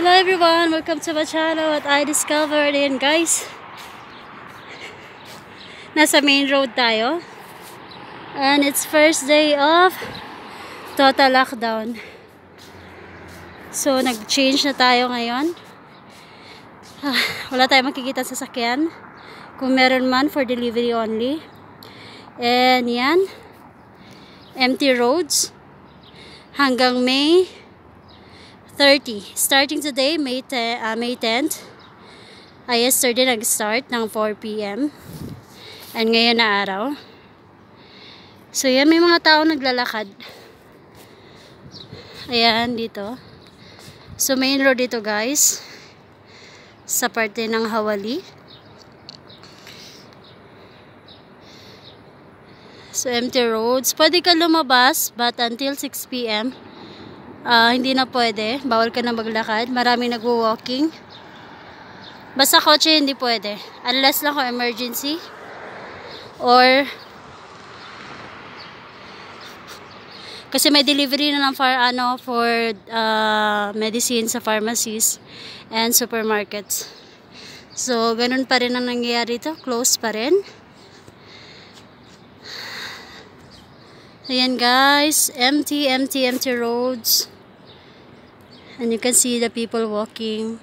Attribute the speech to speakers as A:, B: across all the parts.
A: Hello everyone, welcome to my channel at I Discovered in guys nasa main road tayo and it's first day of total lockdown so nag change na tayo ngayon ah, wala tayong makikita sa sakyan kung meron man for delivery only and yan empty roads hanggang May 30. Starting today, May, te, uh, May 10th. Uh, ah, yesterday, nag-start ng 4 p.m. And ngayon na araw. So, yan, may mga tao naglalakad. Ayan, dito. So, main road dito, guys. Sa parte ng Hawali. So, empty roads. Pwede ka lumabas, but until 6 p.m., uh, hindi na pwede. Bawal ka na maglakad. Maraming nagwo-walking. Basta kotse hindi pwede. Unless lang kung emergency or kasi may delivery na lang for ano for uh, medicine sa pharmacies and supermarkets. So ganun pa rin ang nangyayari to, close pa rin. Ayan guys, empty, empty, empty roads. and you can see the people walking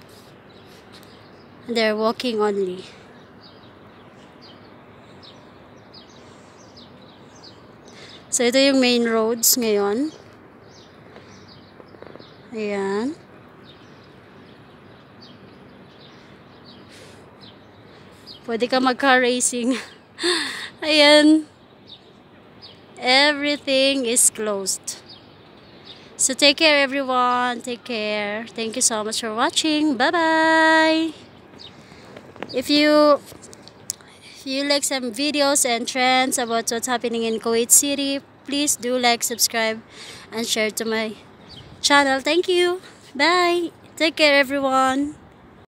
A: they're walking only so ito yung main roads ngayon ayan pwede ka mag car racing ayan everything is closed so take care everyone. Take care. Thank you so much for watching. Bye-bye. If you if you like some videos and trends about what's happening in Kuwait City, please do like, subscribe, and share to my channel. Thank you. Bye. Take care everyone.